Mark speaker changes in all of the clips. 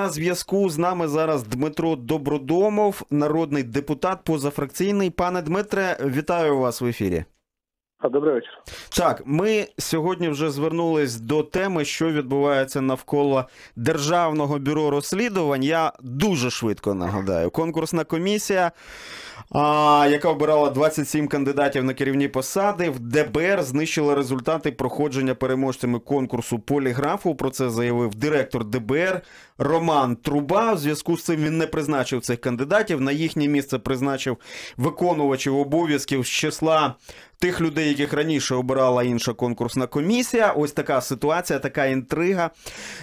Speaker 1: на зв'язку з нами зараз Дмитро Добродомов, народний депутат позафракційний. Пане Дмитре, вітаю вас в ефірі. Добрий вечір. Так, ми сьогодні вже звернулись до теми, що відбувається навколо державного бюро розслідувань. Я дуже швидко нагадаю. Конкурсна комісія, а, яка обирала 27 кандидатів на керівні посади, в ДБР знищила результати проходження переможцями конкурсу поліграфу. Про це заявив директор ДБР Роман Труба. В зв'язку з цим він не призначив цих кандидатів. На їхнє місце призначив виконувачів обов'язків з числа тих людей, яких раніше обирала інша конкурсна комісія. Ось така ситуація, така інтрига.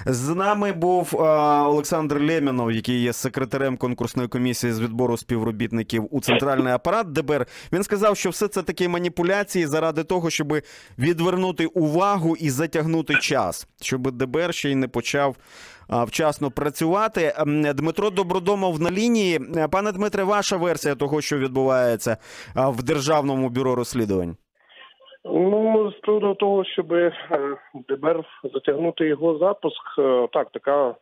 Speaker 1: З нами був е, Олександр Лємінов, який є секретарем конкурсної комісії з відбору співробітників у центральний апарат ДБР. Він сказав, що все це такі маніпуляції заради того, щоб відвернути увагу і затягнути час, щоб ДБР ще й не почав вчасно працювати. Ем, Дмитро Добродомов на лінії. Е, Пане Дмитре, ваша версія того, що відбувається в державному бюро розслідувань?
Speaker 2: Ну, з приводу того, щоб е, ДБР затягнути його запуск, е, так така.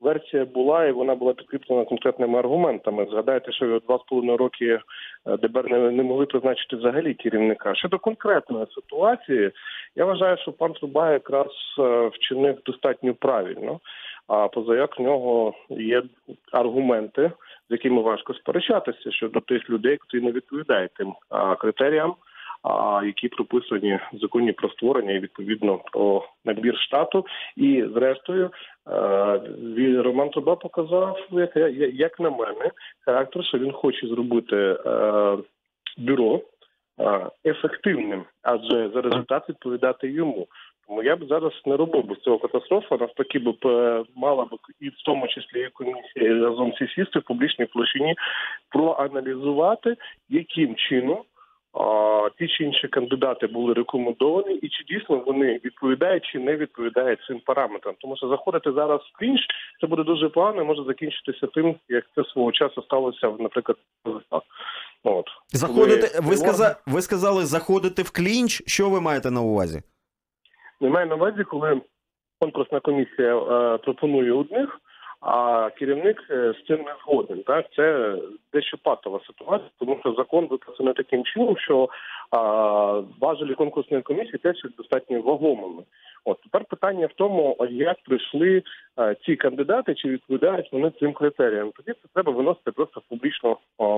Speaker 2: Версія була і вона була підкріплена конкретними аргументами. Згадайте, що два з половиною роки ДБР не, не могли призначити взагалі керівника. Щодо конкретної ситуації, я вважаю, що пан Труба якраз вчинив достатньо правильно. А позаяк в нього є аргументи, з якими важко сперечатися щодо тих людей, хто не відповідає тим критеріям, які прописані в законі про створення і відповідно про набір штату. І зрештою, е, Роман Труба показав, як на мене, характер, що він хоче зробити е, бюро е, ефективним, адже за результат відповідати йому. Тому я б зараз не робив би цього катастрофа. Навпаки, б е, мала б і в тому числі і комісія разом всі сісти в публічній площині проаналізувати, яким чином. Ті чи інші кандидати були рекомендовані, і чи дійсно вони відповідають чи не відповідають цим параметрам, тому що заходити зараз в клінч це буде дуже погано. Може закінчитися тим, як це свого часу сталося наприклад, от заходити. Ви сказали,
Speaker 1: ви сказали заходити в клінч. Що ви маєте на увазі?
Speaker 2: Немає на увазі, коли конкурсна комісія е, пропонує одних, а керівник е, з цим не згоден. Так це дещо патова ситуація, тому що закон виписаний таким чином, що важелі конкурсної комісії теж достатньо вагомими. От тепер питання в тому, як прийшли е, ці кандидати, чи відповідають вони цим критеріям. Тоді це треба виносити просто в публічну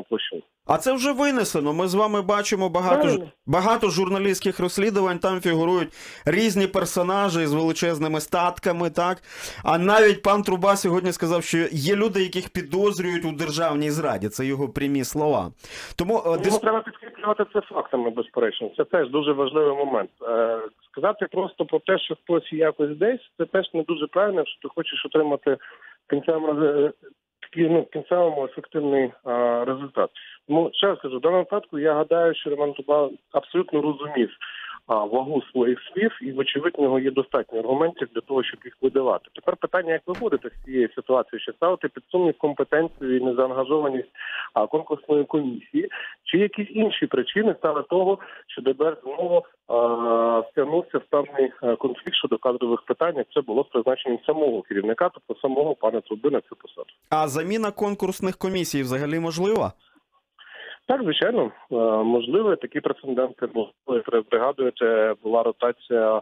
Speaker 2: площину. А це вже
Speaker 1: винесено. Ми з вами бачимо багато ж багато журналістських розслідувань. Там фігурують різні персонажі з величезними статками. Так а навіть пан Труба сьогодні сказав, що є люди, яких підозрюють у державній зраді. Це його прямі слова. Тому е, дис... треба
Speaker 2: підкріплювати це фактами безперечно. Це теж дуже важливий момент. Е, сказати просто про те, що хтось якось десь, це теж не дуже правильно, що ти хочеш отримати кінцевому ну, кінцевому ефективний а, е, результат. Тому ну, ще раз кажу, в даному випадку я гадаю, що Роман Туба абсолютно розумів, вагу своїх слів, і вочевидь нього є достатньо аргументів для того, щоб їх видавати. Тепер питання, як ви будете з цієї ситуації, чи ставити під сумнів компетенцію і незаангажованість конкурсної комісії, чи якісь інші причини стали того, що ДБР знову втягнувся в певний конфлікт щодо кадрових питань. як Це було з призначенням самого керівника, тобто самого пана Трубина цю посаду.
Speaker 1: А заміна конкурсних комісій взагалі можлива? Так,
Speaker 2: звичайно, е, можливо, такі прецеденти були. Пригадуєте, була ротація е,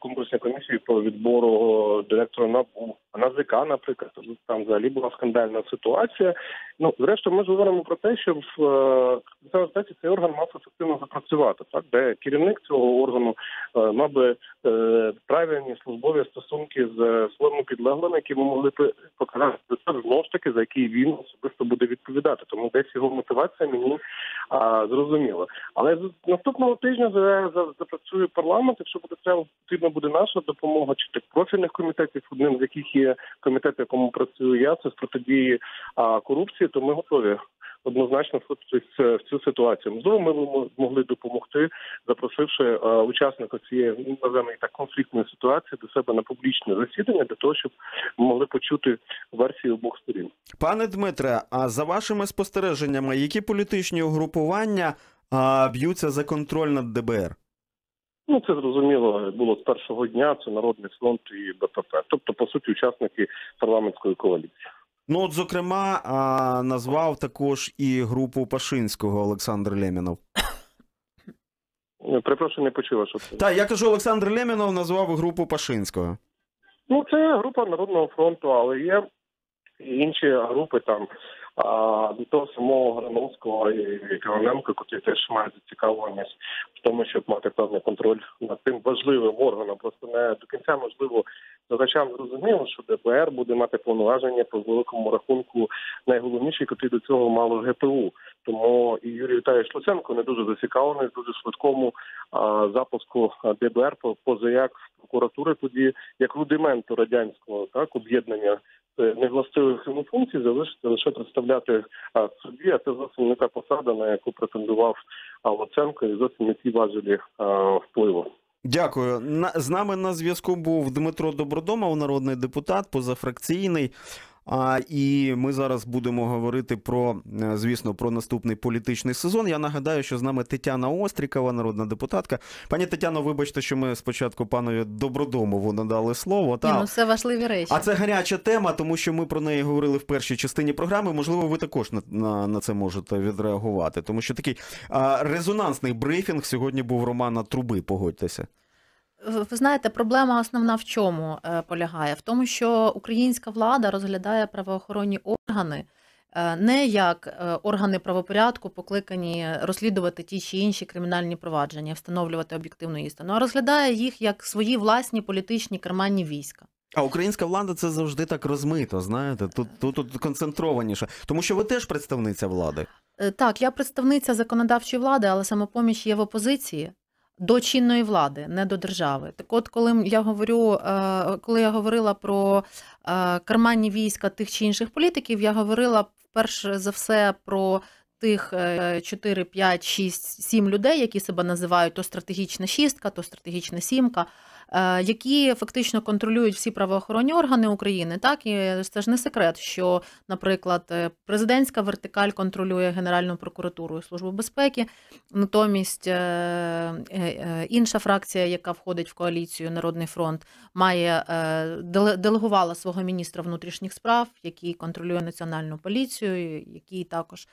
Speaker 2: конкурсної комісії по відбору директора НАБУ, НАЗК, наприклад, там взагалі була скандальна ситуація. Ну, зрештою, ми говоримо про те, що в. Е, зараз здається, цей орган мав ефективно запрацювати, так де керівник цього органу е, мав би е, правильні службові стосунки з е, своїми підлеглими, які ми могли показати це знову ж таки, за який він особисто буде відповідати. Тому десь його мотивація мені а, зрозуміла. Але з наступного тижня за запрацює парламент. Якщо буде треба, потрібна буде наша допомога, чи так профільних комітетів, одним з яких є комітет, якому працюю я, це з протидії корупції, то ми готові однозначно в цю ситуацію. Можливо, ми змогли допомогти, запросивши е, учасника цієї наземної та конфліктної ситуації до себе на публічне засідання, для того, щоб ми могли почути версію обох сторін.
Speaker 1: Пане Дмитре, а за вашими спостереженнями, які політичні угрупування б'ються за контроль над ДБР?
Speaker 2: Ну, це зрозуміло було з першого дня. Це народний фронт і БПП, тобто по суті, учасники парламентської коаліції.
Speaker 1: Ну, от, зокрема, а, назвав також і групу Пашинського Олександр Лємінов.
Speaker 2: Ну, Припрошую, не почула, що це. Так, я кажу,
Speaker 1: Олександр Лємінов назвав групу Пашинського.
Speaker 2: Ну, це група Народного фронту, але є інші групи там до того самого Грановського і Кироненко, котрі теж мають зацікавленість в тому, щоб мати певний контроль над тим важливим органом. Просто не до кінця можливо задачам зрозуміло, що ДБР буде мати повноваження по великому рахунку найголовніші, котрі до цього мало ГПУ. Тому і Юрій Віталійович Луценко не дуже зацікавлений в дуже швидкому а, запуску ДБР по позаяк прокуратури тоді як рудименту радянського так об'єднання Е, невластивих йому функцій залишиться лише представляти в суді, а це зовсім не та посада, на яку претендував Луценко, і зовсім не ті важелі впливу.
Speaker 1: Дякую. На з нами на зв'язку був Дмитро Добродомов, народний депутат, позафракційний. А і ми зараз будемо говорити про е, звісно про наступний політичний сезон. Я нагадаю, що з нами Тетяна Острікова, народна депутатка. Пані Тетяно, вибачте, що ми спочатку панові добродомову надали слово. Та Ні, ну це
Speaker 3: важливі речі. А це гаряча
Speaker 1: тема, тому що ми про неї говорили в першій частині програми. Можливо, ви також на на, на це можете відреагувати, тому що такий а, резонансний брифінг сьогодні був Романа Труби. Погодьтеся.
Speaker 3: Ви знаєте, проблема основна в чому е, полягає? В тому, що українська влада розглядає правоохоронні органи е, не як е, органи правопорядку, покликані розслідувати ті чи інші кримінальні провадження, встановлювати об'єктивну істину, а розглядає їх як свої власні політичні карманні війська.
Speaker 1: А українська влада це завжди так розмито. Знаєте, тут тут, тут концентрованіше, тому що ви теж представниця влади.
Speaker 3: Так, я представниця законодавчої влади, але самопоміч є в опозиції до чинної влади, не до держави. Так, от, коли я говорю, е, коли я говорила про е, карманні війська тих чи інших політиків, я говорила перш за все про. Тих 4, 5, 6, 7 людей, які себе називають то стратегічна шістка, то стратегічна сімка. Е, які фактично контролюють всі правоохоронні органи України. Так і це ж не секрет, що, наприклад, е, президентська вертикаль контролює Генеральну прокуратуру і службу безпеки, натомість е, інша фракція, яка входить в коаліцію Народний фронт, має делегувала свого міністра внутрішніх справ, який контролює національну поліцію, який також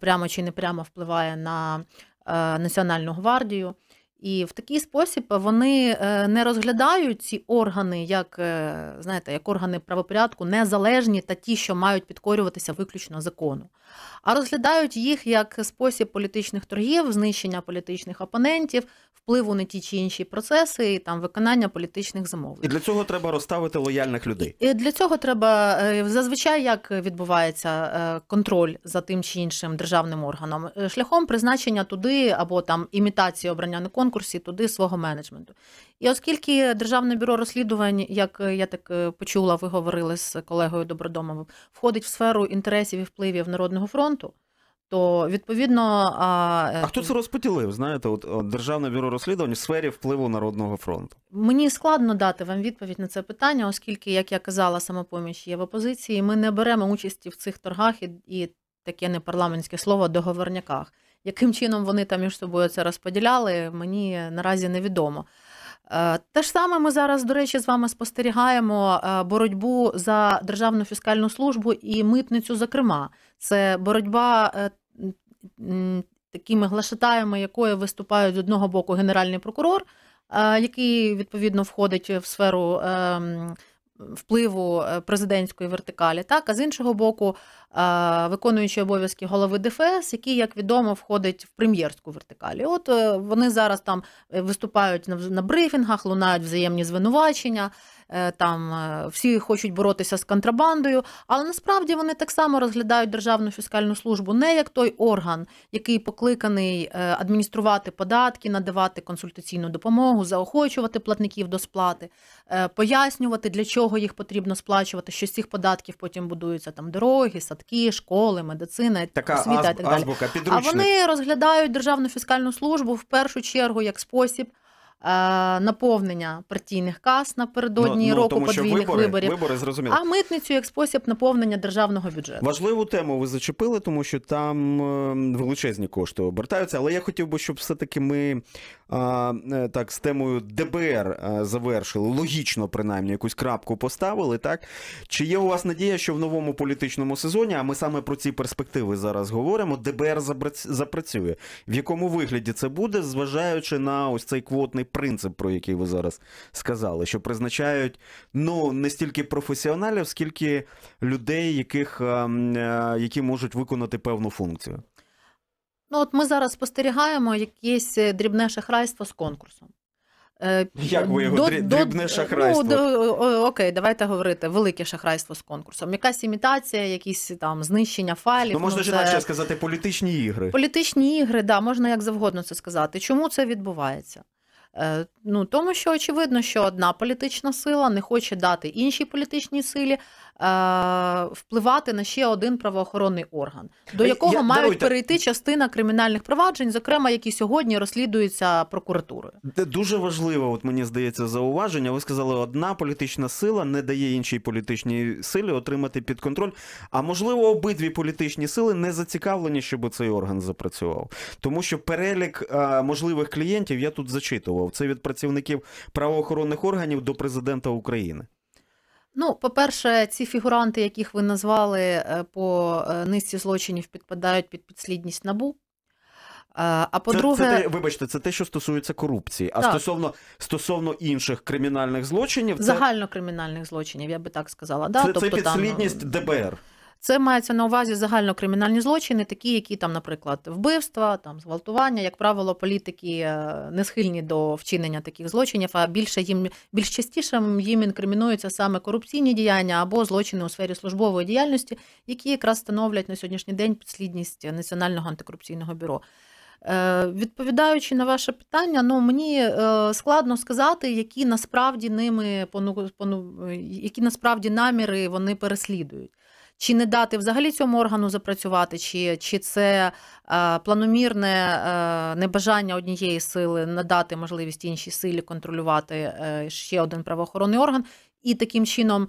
Speaker 3: прямо чи не прямо впливає на національну гвардію. І в такий спосіб вони е, не розглядають ці органи як е, знаєте, як органи правопорядку незалежні та ті, що мають підкорюватися виключно закону, а розглядають їх як спосіб політичних торгів, знищення політичних опонентів, впливу на ті чи інші процеси і там виконання політичних замовлень.
Speaker 1: І Для цього треба розставити лояльних людей.
Speaker 3: І Для цього треба е, зазвичай як відбувається контроль за тим чи іншим державним органом шляхом призначення туди або там імітації обрання на конкурс конкурсі туди свого менеджменту. І оскільки Державне бюро розслідувань, як е, я так е, почула, ви говорили з колегою Добродомовим, входить в сферу інтересів і впливів Народного фронту. То відповідно
Speaker 1: а е, А хто це розподілив? Знаєте, от, державне бюро розслідувань в сфері впливу народного фронту.
Speaker 3: Мені складно дати вам відповідь на це питання, оскільки, як я казала, самопоміч є в опозиції. Ми не беремо участі в цих торгах і, і таке непарламентське слово договорняках яким чином вони там між собою це розподіляли, мені наразі невідомо. Е, те ж саме ми зараз, до речі, з вами спостерігаємо е, боротьбу за державну фіскальну службу і митницю, зокрема, це боротьба е, такими глашатаями, якої виступають з одного боку генеральний прокурор, який відповідно входить в сферу ем, впливу е, президентської вертикалі, так а з іншого боку, е, виконуючи обов'язки голови ДФС, який, як відомо, входить в прем'єрську вертикалі. От е, вони зараз там виступають на брифінгах, лунають взаємні звинувачення. Е, там е, всі хочуть боротися з контрабандою, але насправді вони так само розглядають державну фіскальну службу не як той орган, який покликаний е, адмініструвати податки, надавати консультаційну допомогу, заохочувати платників до сплати, пояснювати, для чого їх потрібно сплачувати, що з цих податків потім будуються там дороги, садки, школи, медицина, така освіта азб... і так далі. Азбука, а вони розглядають державну фіскальну службу в першу чергу як спосіб. Е, наповнення партійних кас напередодні ну, ну, року тому, подвійних вибори, виборів. Вибори зрозуміло. А митницю як спосіб наповнення державного бюджету.
Speaker 1: Важливу тему ви зачепили, тому що там ем, величезні кошти обертаються. Але я хотів би, щоб все таки ми Е, так з темою ДБР е, завершили, логічно, принаймні, якусь крапку поставили. Так чи є у вас надія, що в новому політичному сезоні, а ми саме про ці перспективи зараз говоримо, ДБР запрацює? В якому вигляді це буде, зважаючи на ось цей квотний принцип, про який ви зараз сказали, що призначають ну не стільки професіоналів, скільки людей, яких ем, е, які можуть виконати певну функцію?
Speaker 3: Ну, от ми зараз спостерігаємо якесь е, дрібне шахрайство з конкурсом. Е,
Speaker 1: як ви його дрібне ну, шахрайство?
Speaker 3: Ну, Окей, давайте говорити. Велике шахрайство з конкурсом. Якась імітація, якісь там знищення файлів. Ну, можна ну, це... інакше
Speaker 1: сказати, політичні ігри.
Speaker 3: Політичні ігри, да, можна як завгодно це сказати. Чому це відбувається? Е, ну, Тому що очевидно, що одна політична сила не хоче дати іншій політичній силі е, впливати на ще один правоохоронний орган, до е, якого Я, мають даруйте. перейти частина кримінальних проваджень, зокрема, які сьогодні розслідуються прокуратурою.
Speaker 1: Це дуже важливе, от мені здається, зауваження. Ви сказали, одна політична сила не дає іншій політичній силі отримати під контроль. А можливо, обидві політичні сили не зацікавлені, щоб цей орган запрацював, тому що перелік можливих клієнтів я тут зачитував очікував? Це від працівників правоохоронних органів до президента України.
Speaker 3: Ну, по-перше, ці фігуранти, яких ви назвали е, по е, низці злочинів, підпадають під підслідність набу. Е,
Speaker 1: а по-друге, це, це, вибачте, це те, що стосується корупції. А так. стосовно стосовно інших кримінальних злочинів, це...
Speaker 3: кримінальних злочинів, я би так сказала. Да? Це, тобто, це підслідність там... ДБР. Це мається на увазі загальнокримінальні злочини, такі, які там, наприклад, вбивства, там зґвалтування. Як правило, політики е, не схильні до вчинення таких злочинів, а більше їм більш частіше їм інкримінуються саме корупційні діяння або злочини у сфері службової діяльності, які якраз становлять на сьогоднішній день підслідність національного антикорупційного бюро. Е, відповідаючи на ваше питання, ну мені е, складно сказати, які насправді ними які насправді наміри вони переслідують чи не дати взагалі цьому органу запрацювати, чи чи це е, планомірне е, небажання однієї сили надати можливість іншій силі контролювати е, ще один правоохоронний орган, і таким чином, е,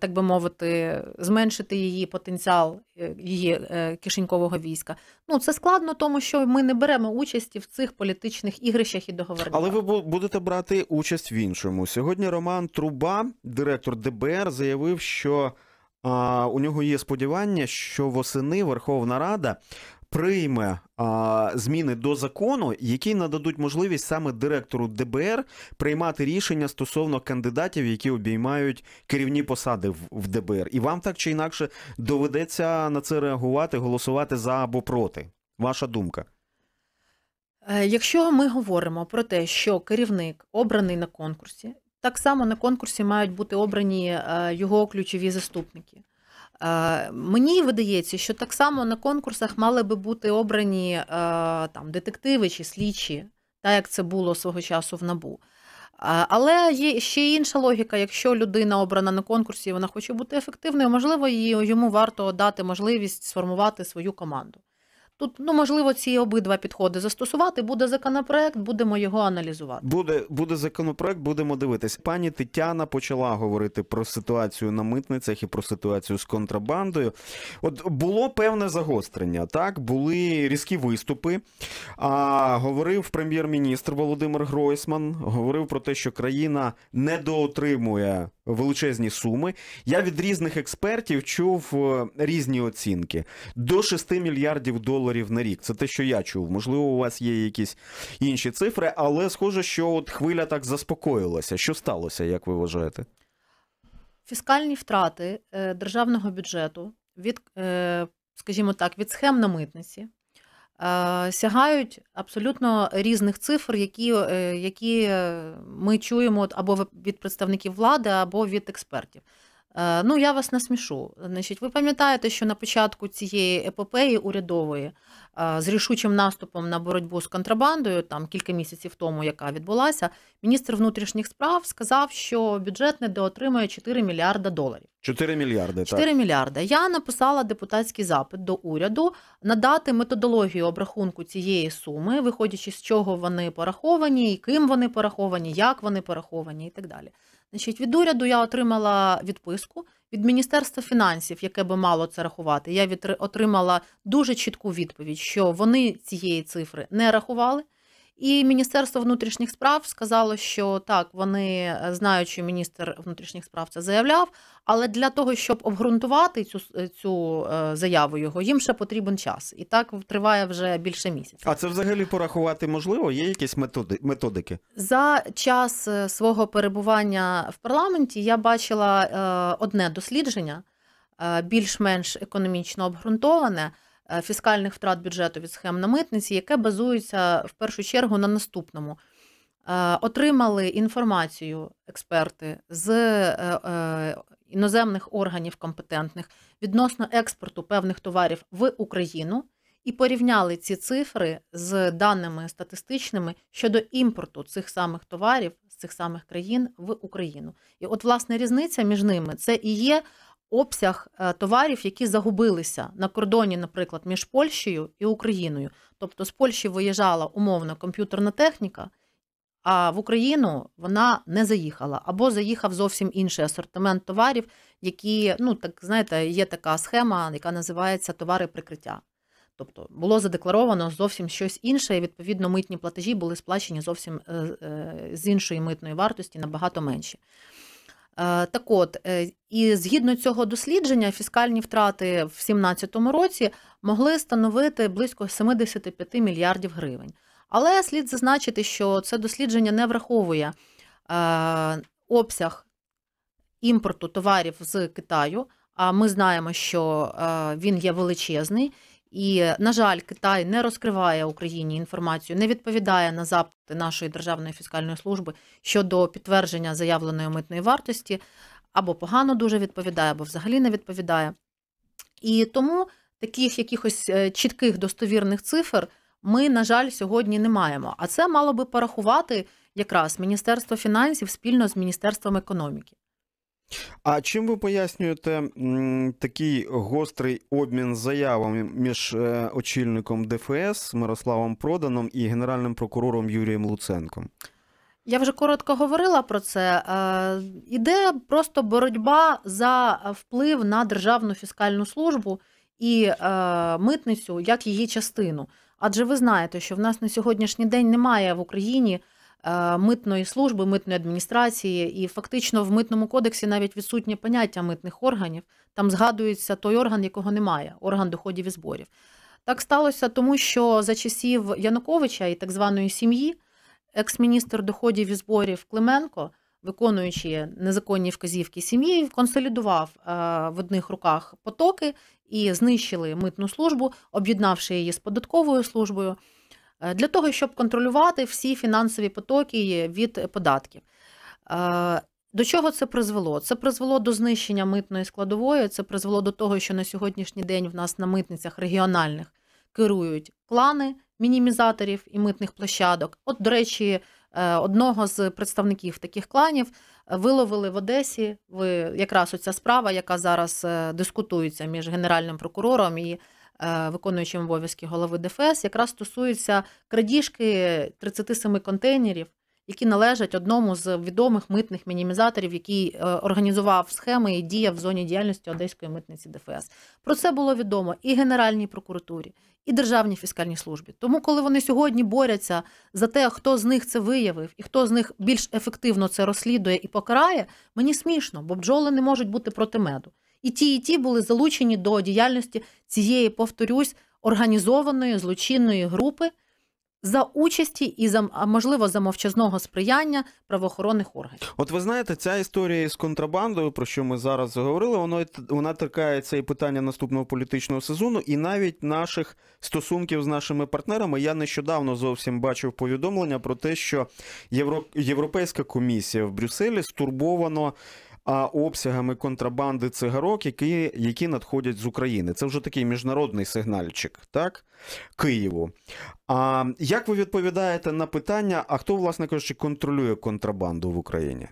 Speaker 3: так би мовити, зменшити її потенціал е, її е, кишенькового війська. Ну це складно, тому що ми не беремо участі в цих політичних ігрищах і договорах.
Speaker 1: Але ви будете брати участь в іншому сьогодні. Роман Труба, директор ДБР, заявив, що у нього є сподівання, що восени Верховна Рада. Прийме зміни до закону, які нададуть можливість саме директору ДБР приймати рішення стосовно кандидатів, які обіймають керівні посади в ДБР, і вам так чи інакше доведеться на це реагувати, голосувати за або проти. Ваша думка?
Speaker 3: Е, якщо ми говоримо про те, що керівник обраний на конкурсі, так само на конкурсі мають бути обрані е, його ключові заступники. Е, мені видається, що так само на конкурсах мали би бути обрані е, там детективи чи слідчі, так як це було свого часу в набу. Але є ще інша логіка. Якщо людина обрана на конкурсі, вона хоче бути ефективною, можливо, йому варто дати можливість сформувати свою команду. Тут ну можливо ці обидва підходи застосувати. Буде законопроект, будемо його аналізувати.
Speaker 1: Буде буде законопроект, будемо дивитися. Пані Тетяна почала говорити про ситуацію на митницях і про ситуацію з контрабандою. От було певне загострення, так були різкі виступи. А говорив прем'єр-міністр Володимир Гройсман, говорив про те, що країна недоотримує величезні суми. Я від різних експертів чув е, різні оцінки до 6 мільярдів доларів доларів на рік. Це те, що я чув. Можливо, у вас є якісь інші цифри, але схоже, що от хвиля так заспокоїлася. Що сталося, як ви вважаєте?
Speaker 3: Фіскальні втрати е, державного бюджету від, е, скажімо так, від схем на митниці е, сягають абсолютно різних цифр, які які ми чуємо або від представників влади, або від експертів. Е, ну, я вас насмішу. Значить, ви пам'ятаєте, що на початку цієї епопеї урядової е, з рішучим наступом на боротьбу з контрабандою, там кілька місяців тому, яка відбулася, міністр внутрішніх справ сказав, що бюджет недоотримає 4 мільярда доларів.
Speaker 1: 4 мільярди 4 так.
Speaker 3: мільярда. Я написала депутатський запит до уряду надати методологію обрахунку цієї суми, виходячи з чого вони пораховані, і ким вони пораховані, як вони пораховані, і так далі. Значить, від уряду я отримала відписку від Міністерства фінансів, яке би мало це рахувати. Я від отримала дуже чітку відповідь, що вони цієї цифри не рахували. І Міністерство внутрішніх справ сказало, що так, вони е, знають, що міністр внутрішніх справ це заявляв, але для того, щоб обґрунтувати цю цю е, заяву його, їм ще потрібен час. І так триває вже більше місяця.
Speaker 1: А це взагалі порахувати можливо? Є якісь методи методики?
Speaker 3: За час е, свого перебування в парламенті я бачила одне дослідження, більш-менш економічно обґрунтоване. Е, фіскальних втрат бюджету від схем на митниці, яке базується в першу чергу на наступному. Е, отримали інформацію експерти з е, іноземних органів компетентних відносно експорту певних товарів в Україну і порівняли ці цифри з даними статистичними щодо імпорту цих самих товарів з цих самих країн в Україну. І от власне різниця між ними це і є обсяг е, товарів, які загубилися на кордоні, наприклад, між Польщею і Україною. Тобто з Польщі виїжджала умовно комп'ютерна техніка, а в Україну вона не заїхала або заїхав зовсім інший асортимент товарів, які, ну так знаєте, є така схема, яка називається товари прикриття. Тобто було задекларовано зовсім щось інше, і відповідно митні платежі були сплачені зовсім е, е, з іншої митної вартості набагато менші. Е, так от, е, і згідно цього дослідження, фіскальні втрати в 2017 році могли становити близько 75 мільярдів гривень. Але слід зазначити, що це дослідження не враховує е, обсяг імпорту товарів з Китаю. А ми знаємо, що він є величезний, і, на жаль, Китай не розкриває Україні інформацію, не відповідає на запити нашої державної фіскальної служби щодо підтвердження заявленої митної вартості, або погано дуже відповідає, або взагалі не відповідає. І тому таких якихось е, чітких достовірних цифр ми, на жаль, сьогодні не маємо. А це мало би порахувати якраз Міністерство фінансів спільно з Міністерством економіки.
Speaker 1: А чим ви пояснюєте такий гострий обмін заявами між е, очільником ДФС Мирославом Проданом і генеральним прокурором Юрієм Луценком?
Speaker 3: Я вже коротко говорила про це. Е, іде просто боротьба за вплив на державну фіскальну службу і е, митницю як її частину. Адже ви знаєте, що в нас на сьогоднішній день немає в Україні. Е, митної служби, митної адміністрації, і фактично в митному кодексі навіть відсутнє поняття митних органів. Там згадується той орган, якого немає орган доходів і зборів. Так сталося, тому що за часів Януковича і так званої сім'ї, екс-міністр доходів і зборів Клименко. Виконуючи незаконні вказівки сім'ї, консолідував е, в одних руках потоки і знищили митну службу, об'єднавши її з податковою службою. Е, для того, щоб контролювати всі фінансові потоки від податків. Е, до чого це призвело? Це призвело до знищення митної складової, це призвело до того, що на сьогоднішній день в нас на митницях регіональних керують клани мінімізаторів і митних площадок. От, до речі, е, одного з представників таких кланів виловили в Одесі. Ви якраз оця справа, яка зараз дискутується між генеральним прокурором і Е, виконуючим обов'язки голови ДФС, якраз стосується крадіжки 37 контейнерів, які належать одному з відомих митних мінімізаторів, який е, організував схеми і діяв в зоні діяльності одеської митниці ДФС. Про це було відомо і Генеральній прокуратурі, і Державній фіскальній службі. Тому, коли вони сьогодні борються за те, хто з них це виявив і хто з них більш ефективно це розслідує і покарає, мені смішно, бо бджоли не можуть бути проти меду. І ті, і ті були залучені до діяльності цієї, повторюсь, організованої злочинної групи за участі і за можливо за мовчазного сприяння правоохоронних органів.
Speaker 1: От ви знаєте, ця історія з контрабандою, про що ми зараз говорили, воно вона торкається і питання наступного політичного сезону, і навіть наших стосунків з нашими партнерами. Я нещодавно зовсім бачив повідомлення про те, що Євро... Європейська комісія в Брюсселі стурбовано а обсягами контрабанди цигарок, які які надходять з України. Це вже такий міжнародний сигнальчик, так? Києву. А як ви відповідаєте на питання, а хто, власне кажучи, контролює контрабанду в Україні?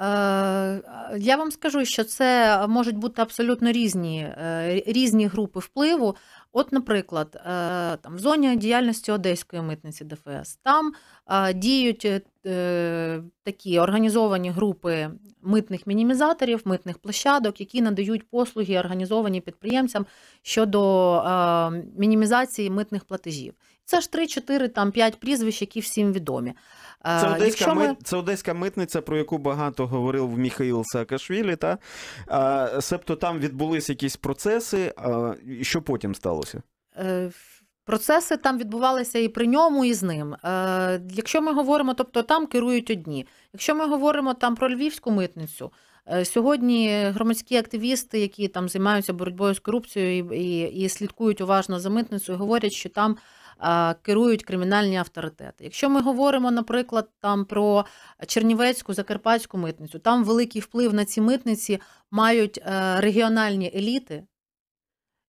Speaker 3: Е, я вам скажу, що це можуть бути абсолютно різні е, різні групи впливу. От, наприклад, е, там в зоні діяльності Одеської митниці ДФС там діють Е, такі організовані групи митних мінімізаторів, митних площадок, які надають послуги організовані підприємцям щодо е, мінімізації митних платежів. Це ж 3, 4, там 5 прізвищ, які всім відомі. Е, це одеська, ми...
Speaker 1: це одеська митниця, про яку багато говорив Міхаїл Саакашвілі. Та? А, себто там відбулись якісь процеси. А, що потім сталося?
Speaker 3: Процеси там відбувалися і при ньому, і з ним. Е, Якщо ми говоримо, тобто там керують одні. Якщо ми говоримо там про львівську митницю, е, сьогодні громадські активісти, які там займаються боротьбою з корупцією і, і, і слідкують уважно за митницею, говорять, що там. Е, керують кримінальні авторитети. Якщо ми говоримо, наприклад, там про Чернівецьку закарпатську митницю, там великий вплив на ці митниці мають е, регіональні еліти,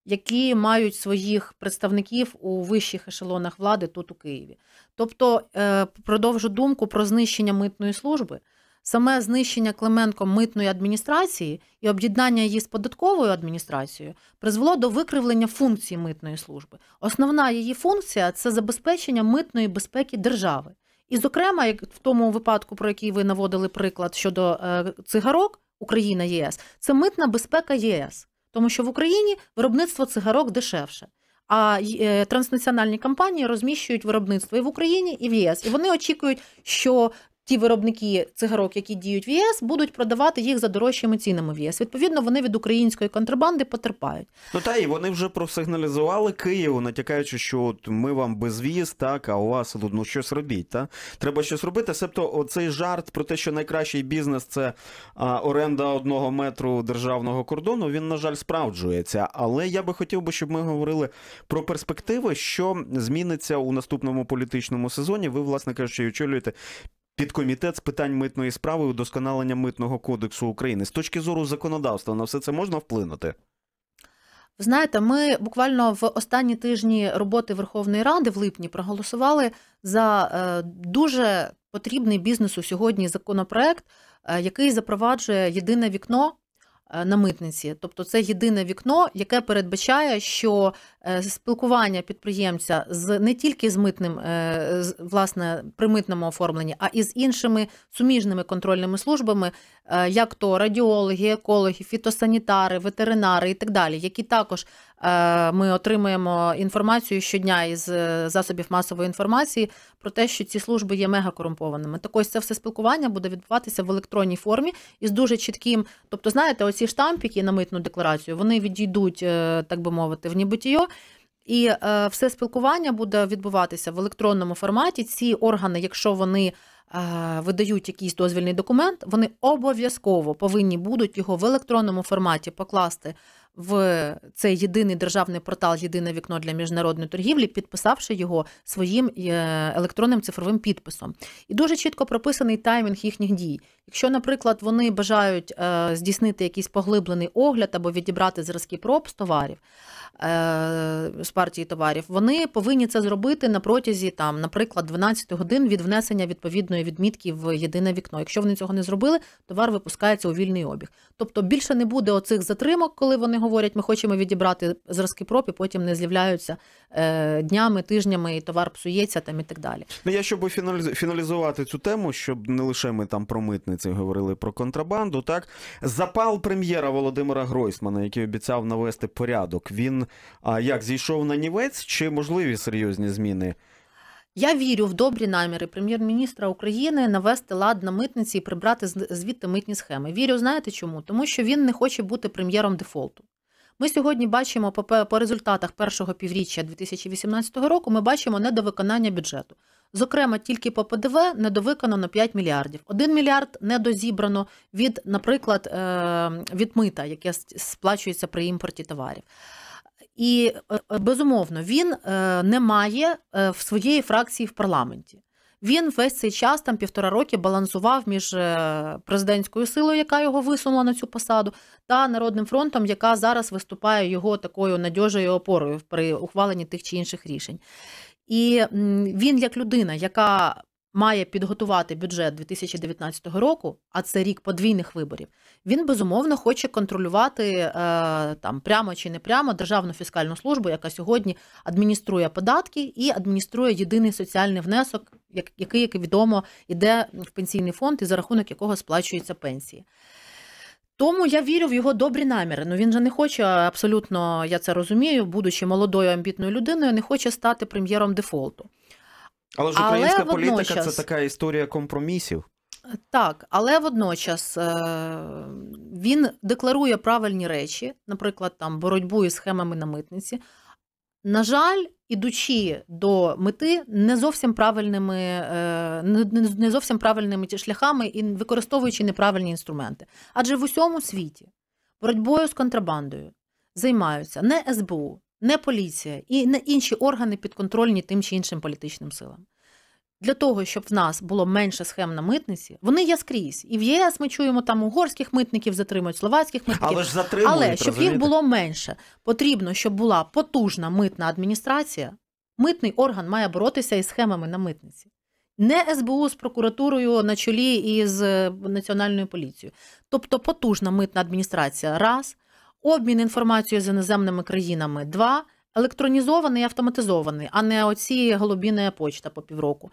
Speaker 3: які мають своїх представників у вищих ешелонах влади тут у Києві. Тобто, е, продовжу думку про знищення митної служби. Саме знищення Клименком митної адміністрації і об'єднання її з податковою адміністрацією призвело до викривлення функції митної служби. Основна її функція це забезпечення митної безпеки держави. І, зокрема, як в тому випадку, про який ви наводили приклад щодо е, цигарок Україна ЄС, це митна безпека ЄС тому що в Україні виробництво цигарок дешевше. А е, транснаціональні компанії розміщують виробництво і в Україні, і в ЄС. І вони очікують, що ті виробники цигарок, які діють в ЄС, будуть продавати їх за дорожчими цінами в ЄС. Відповідно, вони від української контрабанди потерпають.
Speaker 1: Ну та і вони вже просигналізували Києву, натякаючи, що от ми вам безвіз, так а у вас тут ну щось робіть. Та треба щось робити. Себто, оцей жарт про те, що найкращий бізнес це а, оренда одного метру державного кордону. Він на жаль справджується. Але я би хотів би, щоб ми говорили про перспективи, що зміниться у наступному політичному сезоні. Ви, власне кажучи, очолюєте підкомітет з питань митної справи удосконалення митного кодексу України. З точки зору законодавства на все це можна вплинути.
Speaker 3: Ви Знаєте, ми буквально в останні тижні роботи Верховної Ради в липні проголосували за е, дуже потрібний бізнесу сьогодні законопроект, е, який запроваджує єдине вікно Е, на митниці. Тобто це єдине вікно, яке передбачає, що е, спілкування підприємця з не тільки з митним, е, власне, при митному оформленні, а і з іншими суміжними контрольними службами Е, як то радіологи, екологи, фітосанітари, ветеринари і так далі, які також е, ми отримуємо інформацію щодня із е, засобів масової інформації про те, що ці служби є мегакорумпованими. Так ось це все спілкування буде відбуватися в електронній формі із дуже чітким. Тобто, знаєте, оці штампики на митну декларацію вони відійдуть, так би мовити, в нібутіо. І все спілкування буде відбуватися в електронному форматі. Ці органи, якщо вони видають якийсь дозвільний документ, вони обов'язково повинні будуть його в електронному форматі покласти в цей єдиний державний портал, єдине вікно для міжнародної торгівлі, підписавши його своїм е, електронним цифровим підписом. І дуже чітко прописаний таймінг їхніх дій. Якщо, наприклад, вони бажають е, здійснити якийсь поглиблений огляд або відібрати зразки проб з товарів е, з партії товарів, вони повинні це зробити на протязі там, наприклад, 12 годин від внесення відповідної єдиної відмітки в єдине вікно. Якщо вони цього не зробили, товар випускається у вільний обіг. Тобто більше не буде оцих затримок, коли вони говорять, ми хочемо відібрати зразки проб і потім не з'являються е, днями, тижнями, і товар псується там і так далі.
Speaker 1: Ну, Я щоб фіналізувати цю тему, щоб не лише ми там про митниці говорили про контрабанду. Так запал прем'єра Володимира Гройсмана, який обіцяв навести порядок. Він а як зійшов на нівець, чи можливі серйозні зміни?
Speaker 3: Я вірю в добрі наміри прем'єр-міністра України навести лад на митниці і прибрати звідти митні схеми. Вірю, знаєте чому? Тому що він не хоче бути прем'єром дефолту. Ми сьогодні бачимо по, по результатах першого півріччя 2018 року. Ми бачимо недовиконання бюджету. Зокрема, тільки по ПДВ недовиконано на 5 мільярдів. Один мільярд недозібрано від, наприклад, е, від мита, яке сплачується при імпорті товарів. І е, безумовно, він е, не має е, в своєї фракції в парламенті. Він весь цей час, там півтора роки, балансував між президентською силою, яка його висунула на цю посаду, та народним фронтом, яка зараз виступає його такою надіжою опорою при ухваленні тих чи інших рішень. І він, як людина, яка має підготувати бюджет 2019 року, а це рік подвійних виборів, він безумовно хоче контролювати е, там прямо чи не прямо державну фіскальну службу, яка сьогодні адмініструє податки і адмініструє єдиний соціальний внесок, який, як відомо, йде в пенсійний фонд і за рахунок якого сплачуються пенсії. Тому я вірю в його добрі наміри. Ну він же не хоче абсолютно, я це розумію, будучи молодою амбітною людиною, не хоче стати прем'єром дефолту.
Speaker 1: Але ж українська Але політика водночас... це така історія компромісів.
Speaker 3: Е, так, але водночас е, він декларує правильні речі, наприклад, там боротьбу із схемами на митниці. На жаль, ідучи до мети не зовсім правильними е, не зовсім правильними шляхами і використовуючи неправильні інструменти. Адже в усьому світі боротьбою з контрабандою займаються не СБУ, не поліція і не інші органи підконтрольні тим чи іншим політичним силам для того, щоб в нас було менше схем на митниці, вони є скрізь. І в ЄС ми чуємо там угорських митників, затримують словацьких митників, але ж затримують,
Speaker 1: але щоб розумієте? їх
Speaker 3: було менше, потрібно, щоб була потужна митна адміністрація. Митний орган має боротися із схемами на митниці. Не СБУ з прокуратурою на чолі і з е, національною поліцією, тобто потужна митна адміністрація, раз обмін інформацією з іноземними країнами, два електронізований, автоматизований, а не оці голубіна почта по
Speaker 1: півроку.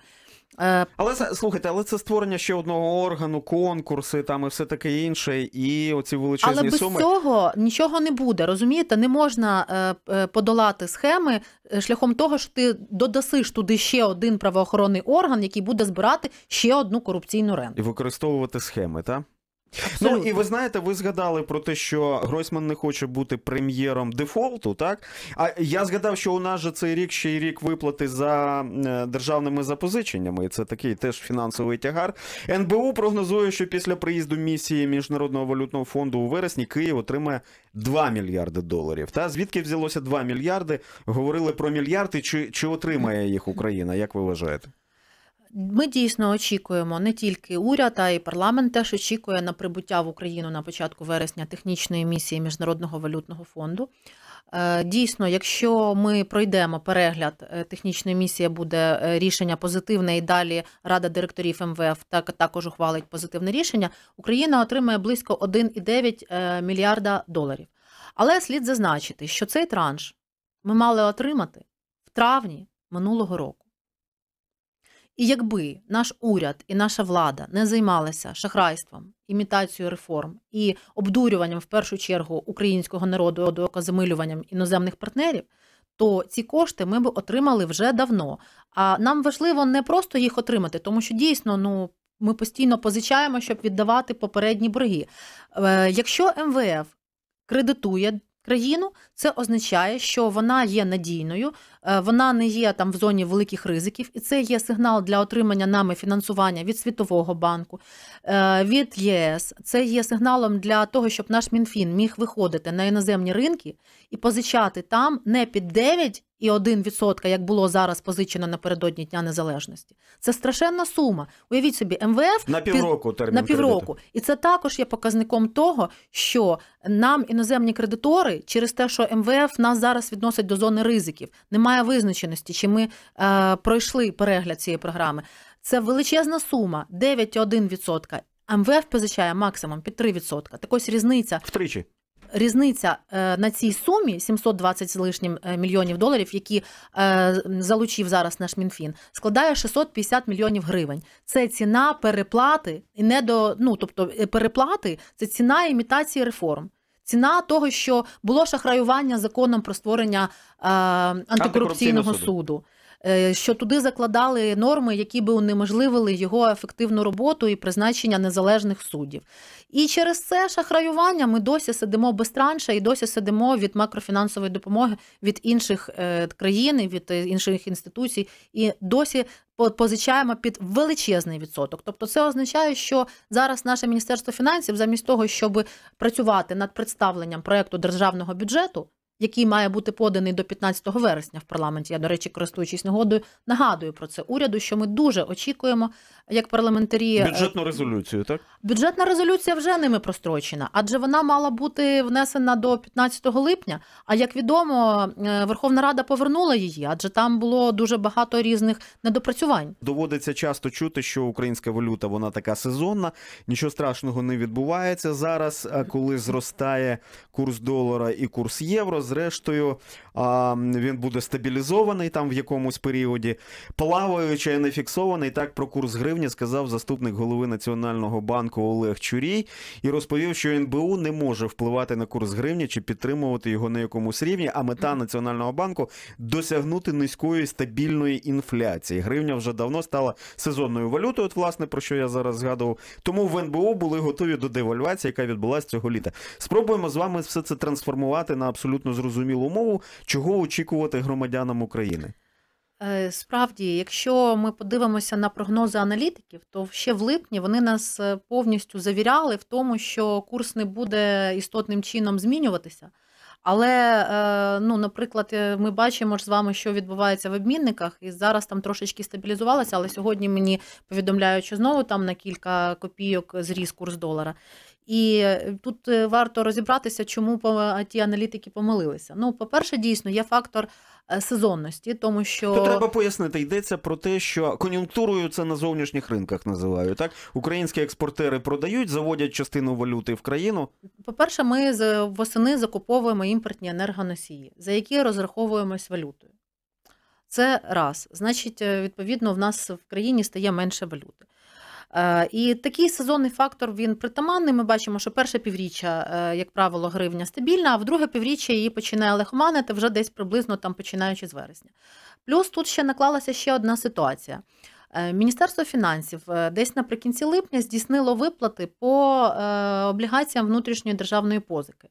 Speaker 1: Е, але слухайте, але це створення ще одного органу, конкурси там і все таке інше, і оці величезні суми. Але без суми...
Speaker 3: цього нічого не буде. Розумієте, не можна е, е, подолати схеми шляхом того, що ти додасиш туди ще один правоохоронний орган, який буде збирати ще одну корупційну
Speaker 1: ренту. і використовувати схеми, так? Абсолютно. Ну і ви знаєте, ви згадали про те, що Гройсман не хоче бути прем'єром дефолту, так? А я згадав, що у нас же цей рік ще й рік виплати за е, державними запозиченнями, і це такий теж фінансовий тягар. НБУ прогнозує, що після приїзду місії Міжнародного валютного фонду у вересні Київ отримає 2 мільярди доларів. Та звідки взялося 2 мільярди? Говорили про мільярди, чи, чи отримає їх Україна? Як ви вважаєте?
Speaker 3: Ми дійсно очікуємо не тільки уряд, а й парламент теж очікує на прибуття в Україну на початку вересня технічної місії Міжнародного валютного фонду. Е, дійсно, якщо ми пройдемо перегляд, е, технічної місії буде е, рішення позитивне, і далі Рада директорів МВФ так також ухвалить позитивне рішення. Україна отримає близько 1,9 мільярда доларів. Але слід зазначити, що цей транш ми мали отримати в травні минулого року. І якби наш уряд і наша влада не займалися шахрайством, імітацією реформ і обдурюванням в першу чергу українського народу до казимилюванням іноземних партнерів, то ці кошти ми б отримали вже давно. А нам важливо не просто їх отримати, тому що дійсно, ну. Ми постійно позичаємо, щоб віддавати попередні борги. Е, якщо МВФ кредитує країну, це означає, що вона є надійною, е, вона не є там в зоні великих ризиків, і це є сигнал для отримання нами фінансування від Світового банку, е, від ЄС. Це є сигналом для того, щоб наш мінфін міг виходити на іноземні ринки і позичати там не під 9, і 1%, як було зараз позичено напередодні Дня Незалежності. Це страшенна сума. Уявіть собі, МВФ на півроку термін на півроку. Кредиту. І це також є показником того, що нам іноземні кредитори через те, що МВФ нас зараз відносить до зони ризиків. Немає визначеності, чи ми е, пройшли перегляд цієї програми. Це величезна сума 9,1%. МВФ позичає максимум під 3%. Так ось різниця втричі різниця е, на цій сумі 720 з лишнім е, мільйонів доларів, які е, залучив зараз наш мінфін, складає 650 мільйонів гривень. Це ціна переплати і не до ну тобто переплати це ціна імітації реформ. Ціна того, що було шахраювання законом про створення е, антикорупційного, антикорупційного суду. суду. Е, що туди закладали норми, які би унеможливили його ефективну роботу і призначення незалежних суддів. І через це шахраювання ми досі сидимо без транша і досі сидимо від макрофінансової допомоги від інших е, країн, від е, інших інституцій, і досі позичаємо під величезний відсоток. Тобто, це означає, що зараз наше міністерство фінансів, замість того, щоб працювати над представленням проекту державного бюджету який має бути поданий до 15 вересня в парламенті. Я, до речі, користуючись нагодою, нагадую про це уряду, що ми дуже очікуємо, як парламентарі е, бюджетну
Speaker 1: резолюцію. Так
Speaker 3: бюджетна резолюція вже ними прострочена, адже вона мала бути внесена до 15 липня. А як відомо, е, Верховна Рада повернула її, адже там було дуже багато різних недопрацювань.
Speaker 1: Доводиться часто чути, що українська валюта вона така сезонна, нічого страшного не відбувається зараз. Е, коли зростає курс долара і курс євро зрештою він буде стабілізований там в якомусь періоді, плаваючи, а не фіксований. Так про курс гривні сказав заступник голови Національного банку Олег Чурій і розповів, що НБУ не може впливати на курс гривні чи підтримувати його на якомусь рівні. А мета національного банку досягнути низької стабільної інфляції. Гривня вже давно стала сезонною валютою. От власне про що я зараз згадував. Тому в НБУ були готові до девальвації, яка відбулася цього літа. Спробуємо з вами все це трансформувати на абсолютно зрозумілу мову, чого очікувати громадянам України?
Speaker 3: Е, справді, якщо ми подивимося на прогнози аналітиків, то ще в липні вони нас е, повністю завіряли в тому, що курс не буде істотним чином змінюватися. Але, е, ну, наприклад, е, ми бачимо ж з вами, що відбувається в обмінниках, і зараз там трошечки стабілізувалося, але сьогодні мені повідомляють, що знову там на кілька копійок зріс курс долара. І е, тут варто розібратися, чому ті аналітики помилилися. Ну, по-перше, дійсно, є фактор Е, сезонності, тому що То треба
Speaker 1: пояснити, йдеться про те, що кон'юнктурою це на зовнішніх ринках називають так. Українські експортери продають, заводять частину валюти в країну.
Speaker 3: По перше, ми з восени закуповуємо імпортні енергоносії, за які розраховуємось валютою. Це раз. Значить, е, відповідно, в нас в країні стає менше валюти. Е, і такий сезонний фактор він притаманний. Ми бачимо, що перше півріччя, е, як правило, гривня стабільна, а в друге півріччя її починає лихоманити вже десь приблизно там починаючи з вересня. Плюс тут ще наклалася ще одна ситуація. Е, Міністерство фінансів десь наприкінці липня здійснило виплати по облігаціям внутрішньої державної позики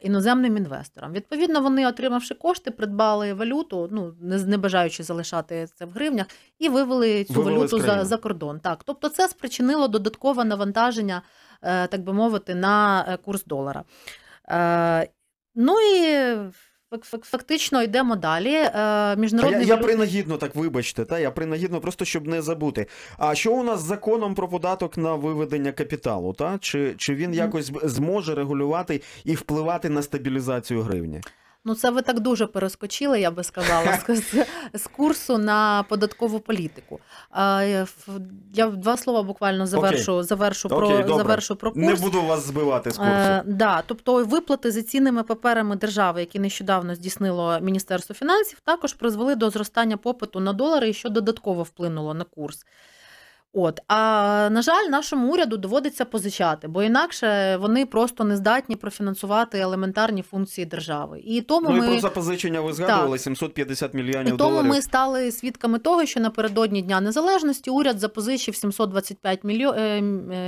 Speaker 3: іноземним інвесторам. Відповідно, вони, отримавши кошти, придбали валюту, ну не бажаючи залишати це в гривнях, і вивели цю вивели валюту за, за кордон. Так, тобто, це спричинило додаткове навантаження, е, так би мовити, на е, курс долара. Е, ну і Фактично йдемо далі. Е, міжнародний я, я принагідно
Speaker 1: так, вибачте, та я принагідно, просто щоб не забути. А що у нас з законом про податок на виведення капіталу? Та чи, чи він якось зможе регулювати і впливати на стабілізацію гривні?
Speaker 3: Ну, це ви так дуже перескочили, я би сказала, з, з курсу на податкову політику. А, в Я два слова буквально завершу Окей. завершу Окей, про завершу про курс. Не буду вас збивати з е, курсу. А, да, Тобто виплати за цінними паперами держави, які нещодавно здійснило Міністерство фінансів, також призвели до зростання попиту на долари, що додатково вплинуло на курс. От, а на жаль, нашому уряду доводиться позичати, бо інакше вони просто не здатні профінансувати елементарні функції держави. І тому ну, ми... і про
Speaker 1: запозичення ви згадували так. 750 мільйонів і доларів. Тому ми
Speaker 3: стали свідками того, що напередодні Дня Незалежності уряд запозичив 725 е, е,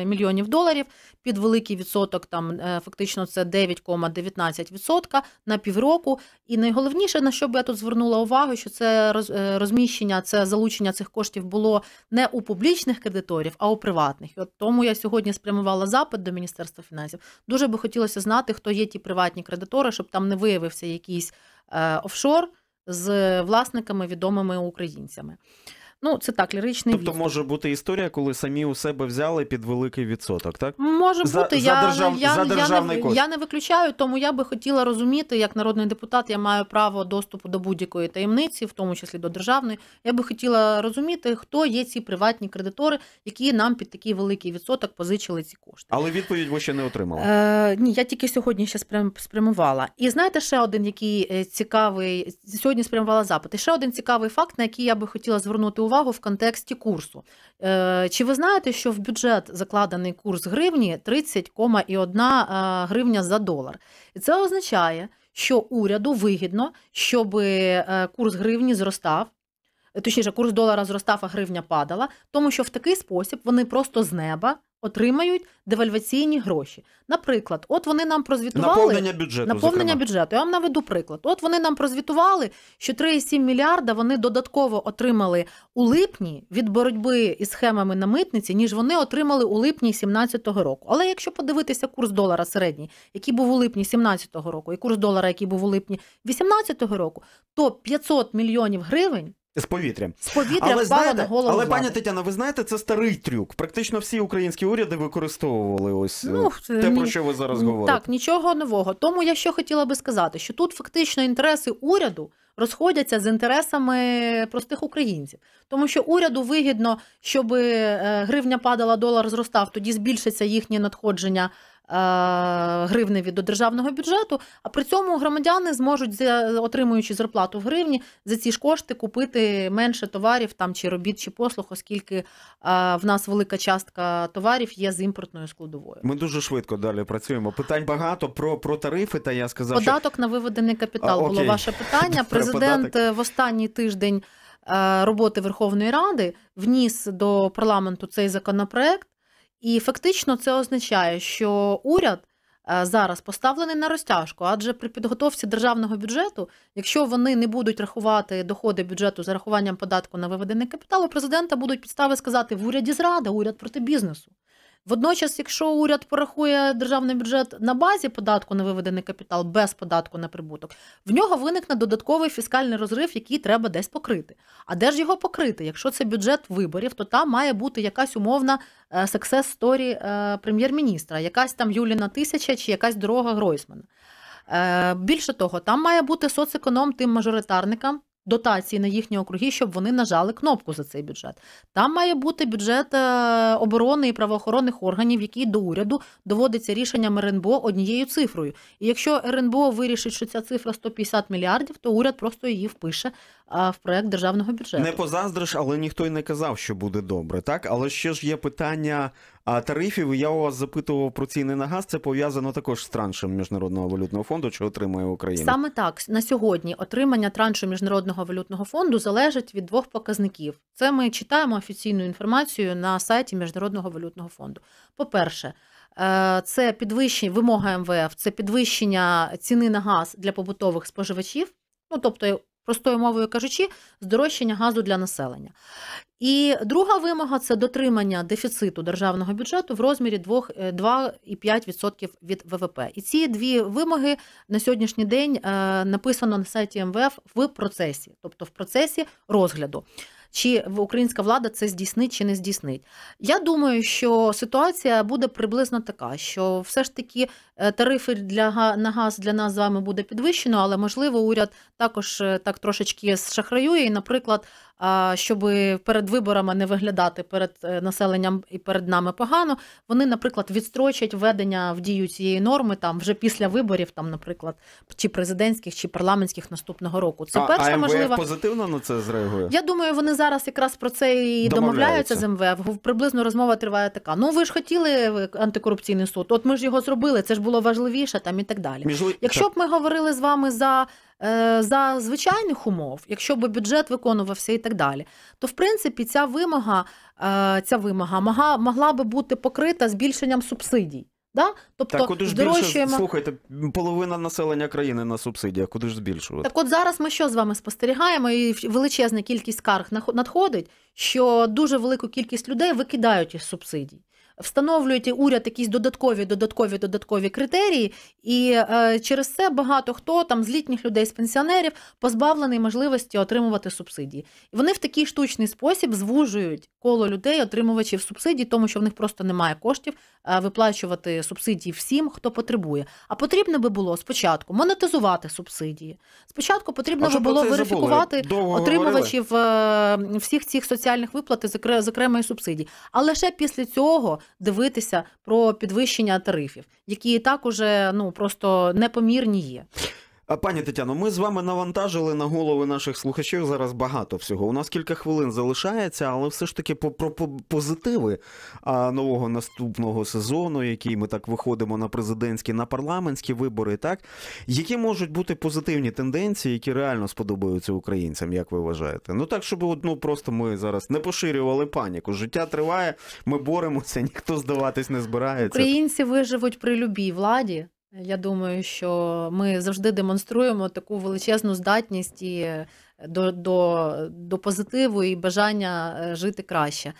Speaker 3: мільйонів доларів під великий відсоток. Там е, фактично це 9,19% на півроку. І найголовніше на що б я тут звернула увагу, що це розміщення, це залучення цих коштів було не у публічних державних кредиторів, а у приватних. І от тому я сьогодні спрямувала запит до Міністерства фінансів. Дуже би хотілося знати, хто є ті приватні кредитори, щоб там не виявився якийсь е, офшор з власниками відомими українцями.
Speaker 1: Ну, це так, ліричний Тобто вісток. може бути історія, коли самі у себе взяли під великий відсоток, так? Може за, бути, за я, держав, я, за державний я, не, я
Speaker 3: не виключаю, тому я би хотіла розуміти, як народний депутат, я маю право доступу до будь-якої таємниці, в тому числі до державної. Я би хотіла розуміти, хто є ці приватні кредитори, які нам під такий великий відсоток позичили ці кошти.
Speaker 1: Але відповідь ви ще не отримали.
Speaker 3: Е, Ні, я тільки сьогодні ще спрямувала. І знаєте, ще один який е, цікавий сьогодні спрямувала запит. І ще один цікавий факт, на який я би хотіла звернути увагу увагу в контексті курсу. Е, чи ви знаєте, що в бюджет закладений курс гривні 30,1 е, гривня за долар? І це означає, що уряду вигідно, щоб е, курс гривні зростав. Точніше, курс долара зростав, а гривня падала, тому що в такий спосіб вони просто з неба отримають девальваційні гроші. Наприклад, от вони нам прозвітували наповнення бюджету. Наповнення бюджету. Я вам наведу приклад. От вони нам прозвітували, що 3,7 мільярда вони додатково отримали у липні від боротьби із схемами на митниці, ніж вони отримали у липні 2017 року. Але якщо подивитися курс долара середній, який був у липні 2017 року, і курс долара, який був у липні 2018 року, то 500 мільйонів гривень
Speaker 1: з повітря з повітря але, впало знаєте, на голову. Але пані Тетяна, ви знаєте, це старий трюк. Практично всі українські уряди використовували ось ну, е, те, ні... про що ви зараз говорите. Так,
Speaker 3: нічого нового. Тому я що хотіла би сказати, що тут фактично інтереси уряду розходяться з інтересами простих українців, тому що уряду вигідно, щоб е, гривня падала, долар зростав, тоді збільшиться їхнє надходження Е, гривневі до державного бюджету. А при цьому громадяни зможуть, отримуючи зарплату в гривні, за ці ж кошти купити менше товарів там чи робіт, чи послуг, оскільки е, в нас велика частка товарів є з імпортною складовою.
Speaker 1: Ми дуже швидко далі працюємо. Питань багато про про тарифи. Та я сказав
Speaker 3: податок що... на виведений капітал. А, було ваше питання. Президент е, в останній тиждень. Роботи Верховної Ради вніс до парламенту цей законопроект, і фактично це означає, що уряд е, зараз поставлений на розтяжку, адже при підготовці державного бюджету, якщо вони не будуть рахувати доходи бюджету за рахуванням податку на виведений капітал, у президента будуть підстави сказати в уряді зрада, уряд проти бізнесу. Водночас, якщо уряд порахує державний бюджет на базі податку на виведений капітал без податку на прибуток, в нього виникне додатковий фіскальний розрив, який треба десь покрити. А де ж його покрити? Якщо це бюджет виборів, то там має бути якась умовна сексес story е, прем'єр-міністра, якась там Юліна Тисяча чи якась дорога Гройсмана. Е, більше того, там має бути соцеконом тим мажоритарникам дотації на їхні округи, щоб вони нажали кнопку за цей бюджет. Там має бути бюджет е, оборони і правоохоронних органів, який до уряду доводиться рішенням РНБО однією цифрою. І якщо РНБО вирішить, що ця цифра 150 мільярдів, то уряд просто її впише в проект державного бюджету. Не
Speaker 1: позаздриш, але ніхто й не казав, що буде добре. Так, але ще ж є питання тарифів. Я у вас запитував про ціни на газ. Це пов'язано також з траншем міжнародного валютного фонду, що отримує Україна. Саме
Speaker 3: так на сьогодні отримання траншу міжнародного валютного фонду залежить від двох показників. Це ми читаємо офіційну інформацію на сайті міжнародного валютного фонду. По перше. Е, це підвищення вимога МВФ, це підвищення ціни на газ для побутових споживачів. Ну тобто простою мовою кажучи, здорожчання газу для населення. І друга вимога це дотримання дефіциту державного бюджету в розмірі 2,5% е, від ВВП. І ці дві вимоги на сьогоднішній день е, написано на сайті МВФ в процесі, тобто в процесі розгляду чи українська влада це здійснить чи не здійснить. Я думаю, що ситуація буде приблизно така, що все ж таки е, тарифи для на газ для нас з вами буде підвищено, але можливо уряд також е, так трошечки шахраює. І, наприклад, щоб перед виборами не виглядати перед е, населенням і перед нами погано, вони, наприклад, відстрочать введення в дію цієї норми там вже після виборів, там, наприклад, чи президентських, чи парламентських наступного року. Це а, перша а МВФ можлива
Speaker 1: позитивно на це зреагує. Я
Speaker 3: думаю, вони зараз якраз про це і домовляються з МВФ. Приблизно розмова триває така. Ну ви ж хотіли е, антикорупційний суд. От ми ж його зробили. Це ж було важливіше, там і так далі. Між... Якщо б ми говорили з вами за Е, за звичайних умов, якщо б бюджет виконувався і так далі, то в принципі ця вимога е, ця вимога могла би бути покрита збільшенням субсидій. Да? Тобто, так, куди ж здорожчуємо... більше, слухайте,
Speaker 1: половина населення країни на субсидіях, куди ж збільшувати? Так
Speaker 3: от зараз ми що з вами спостерігаємо, і величезна кількість скарг надходить, що дуже велику кількість людей викидають із субсидій. Встановлюють уряд якісь додаткові, додаткові, додаткові критерії, і е, через це багато хто там з літніх людей, з пенсіонерів, позбавлений можливості отримувати субсидії. І вони в такий штучний спосіб звужують коло людей, отримувачів субсидій, тому що в них просто немає коштів е, виплачувати субсидії всім, хто потребує. А потрібно би було спочатку монетизувати субсидії. Спочатку потрібно би було верифікувати отримувачів говорили. Е, всіх цих соціальних виплат, зокрема і субсидій. Але лише після цього дивитися про підвищення тарифів, які так уже ну просто непомірні є.
Speaker 1: Пані Тетяно, ми з вами навантажили на голови наших слухачів зараз багато всього. У нас кілька хвилин залишається, але все ж таки про позитиви нового наступного сезону, який ми так виходимо на президентські, на парламентські вибори, так які можуть бути позитивні тенденції, які реально сподобаються українцям, як ви вважаєте? Ну так, щоб ну просто ми зараз не поширювали паніку. Життя триває, ми боремося, ніхто здаватись не збирається. Українці
Speaker 3: виживуть при любій владі. Я думаю, що ми завжди демонструємо таку величезну здатність і е, до до, до позитиву і бажання е, жити краще.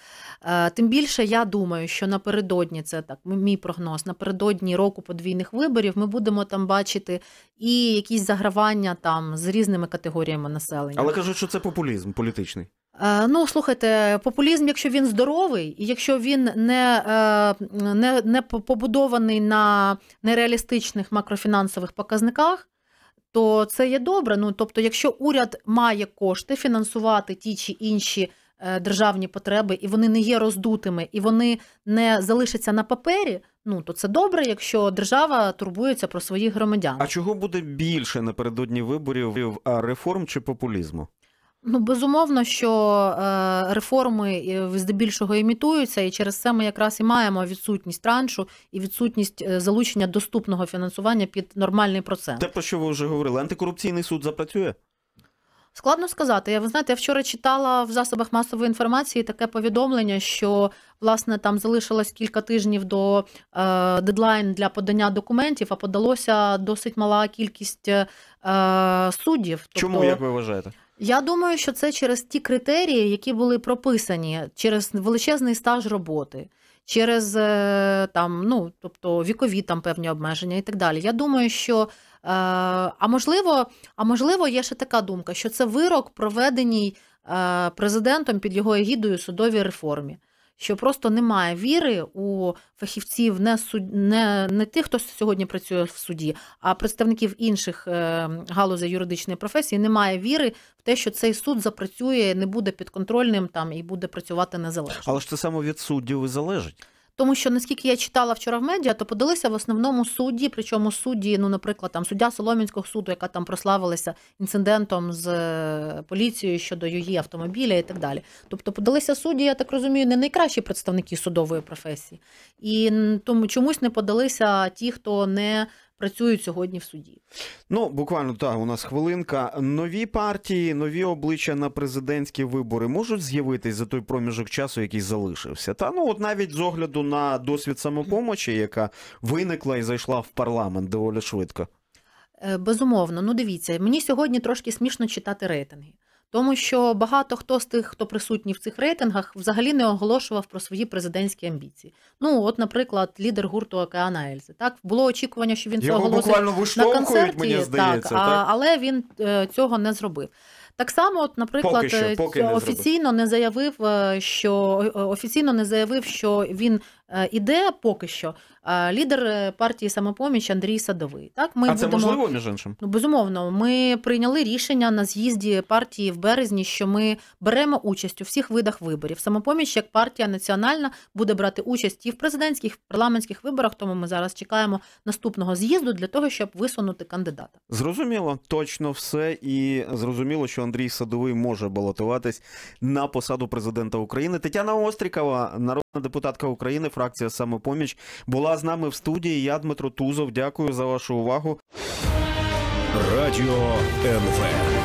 Speaker 3: Е, тим більше я думаю, що напередодні це так мій прогноз. Напередодні року подвійних виборів ми будемо там бачити і якісь загравання там з різними категоріями населення. Але кажуть,
Speaker 1: що це популізм політичний.
Speaker 3: Е, ну, слухайте, популізм, якщо він здоровий, і якщо він не е, не, не побудований на нереалістичних макрофінансових показниках, то це є добре. Ну тобто, якщо уряд має кошти фінансувати ті чи інші е, державні потреби, і вони не є роздутими, і вони не залишаться на папері. Ну то це добре, якщо держава турбується про своїх громадян.
Speaker 1: А чого буде більше напередодні виборів реформ чи популізму?
Speaker 3: Ну, безумовно, що е, реформи е, здебільшого імітуються, і через це ми якраз і маємо відсутність траншу і відсутність е, залучення доступного фінансування під нормальний процент.
Speaker 1: Те, про що ви вже говорили, антикорупційний суд запрацює?
Speaker 3: Складно сказати. Я ви знаєте, я вчора читала в засобах масової інформації таке повідомлення, що власне там залишилось кілька тижнів до е, дедлайн для подання документів, а подалося досить мала кількість е, суддів. Тобто, Чому як ви вважаєте? Я думаю, що це через ті критерії, які були прописані, через величезний стаж роботи, через е, там, ну тобто вікові там певні обмеження і так далі. Я думаю, що е, а можливо, а можливо, є ще така думка, що це вирок, проведеній е, президентом під його егідою судовій реформі що просто немає віри у фахівців, не суд... не, не тих, хто сьогодні працює в суді, а представників інших е, галузей юридичної професії немає віри в те, що цей суд запрацює, не буде підконтрольним там і буде працювати незалежно.
Speaker 1: Але ж це саме від суддів і залежить.
Speaker 3: Тому що наскільки я читала вчора в медіа, то подалися в основному судді, причому судді, ну, наприклад, там суддя Соломінського суду, яка там прославилася інцидентом з е, поліцією щодо її автомобіля і так далі. Тобто подалися судді, я так розумію, не найкращі представники судової професії. І тому чомусь не подалися ті, хто не працюють сьогодні в суді.
Speaker 1: Ну буквально так у нас хвилинка. Нові партії, нові обличчя на президентські вибори можуть з'явитись за той проміжок часу, який залишився. Та ну от навіть з огляду на досвід самопомочі, яка виникла і зайшла в парламент доволі швидко.
Speaker 3: Е, безумовно, ну дивіться, мені сьогодні трошки смішно читати рейтинги. Тому що багато хто з тих, хто присутній в цих рейтингах, взагалі не оголошував про свої президентські амбіції. Ну, от, наприклад, лідер гурту Океана Ельзи. Так було очікування, що він це Його оголосить буквально на концерті, мені здається, так, так? але він е, цього не зробив. Так само, от, наприклад, поки що, е, поки офіційно не, не заявив, е, що офіційно не заявив, що він Е, іде поки що е, лідер е, партії самопоміч Андрій Садовий. Так ми а будемо... це можливо між іншим? Ну, безумовно. Ми прийняли рішення на з'їзді партії в березні, що ми беремо участь у всіх видах виборів. Самопоміч як партія національна буде брати участь і в президентських, і в парламентських виборах. Тому ми зараз чекаємо наступного з'їзду для того, щоб висунути кандидата.
Speaker 1: Зрозуміло, точно все і зрозуміло, що Андрій Садовий може балотуватись на посаду президента України. Тетяна Острікова, народна депутатка України фракція самопоміч була з нами в студії. Я Дмитро Тузов. Дякую за вашу увагу. Радіо НВ.